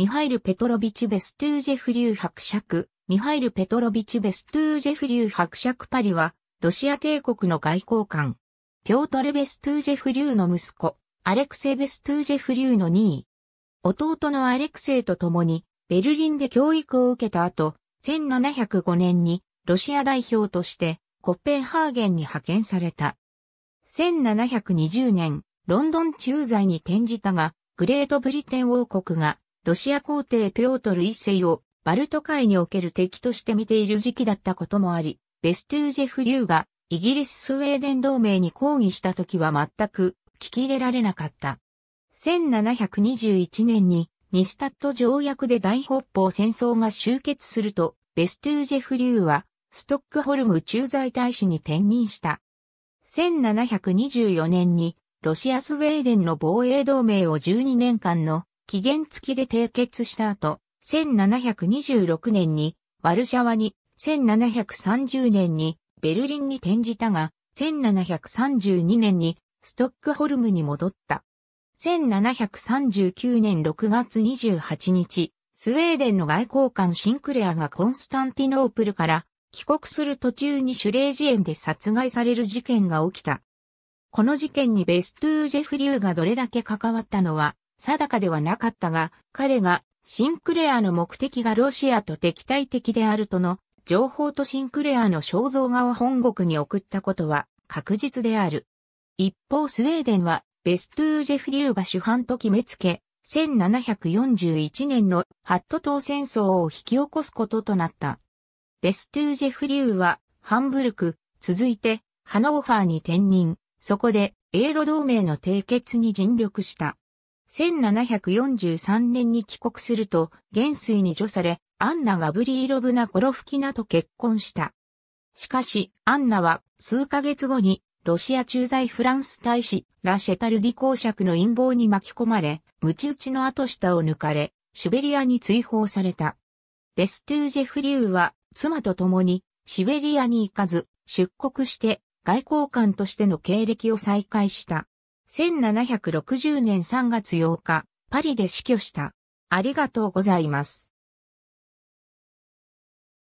ミハイル・ペトロビチ・ベストゥージェフ流伯爵、ミハイル・ペトロビチ・ベストゥージェフ流伯爵パリは、ロシア帝国の外交官。ピョートル・ベストゥージェフ流の息子、アレクセイ・ベストゥージェフ流の2位。弟のアレクセイと共に、ベルリンで教育を受けた後、1705年に、ロシア代表として、コッペンハーゲンに派遣された。1720年、ロンドン駐在に転じたが、グレートブリテン王国がロシア皇帝ピョートル一世をバルト海における敵として見ている時期だったこともあり、ベストゥージェフ・リューがイギリス・スウェーデン同盟に抗議した時は全く聞き入れられなかった。1721年にニスタット条約で大北方戦争が終結すると、ベストゥージェフ・リューはストックホルム駐在大使に転任した。1724年にロシア・スウェーデンの防衛同盟を12年間の期限付きで締結した後、1726年にワルシャワに、1730年にベルリンに転じたが、1732年にストックホルムに戻った。1739年6月28日、スウェーデンの外交官シンクレアがコンスタンティノープルから帰国する途中にシュレージ園で殺害される事件が起きた。この事件にベストゥージェフリューがどれだけ関わったのは定かではなかったが、彼がシンクレアの目的がロシアと敵対的であるとの情報とシンクレアの肖像画を本国に送ったことは確実である。一方スウェーデンはベストゥージェフリューが主犯と決めつけ、1741年のハット島戦争を引き起こすこととなった。ベストゥージェフリューはハンブルク、続いてハノーファーに転任、そこで英露同盟の締結に尽力した。1743年に帰国すると、元帥に除され、アンナ・ガブリーロブナ・コロフキナと結婚した。しかし、アンナは数ヶ月後に、ロシア駐在フランス大使、ラ・シェタルディ公爵の陰謀に巻き込まれ、鞭打ちの後下を抜かれ、シベリアに追放された。ベストゥージェフリューは、妻と共に、シベリアに行かず、出国して、外交官としての経歴を再開した。1760年3月8日、パリで死去した。ありがとうございます。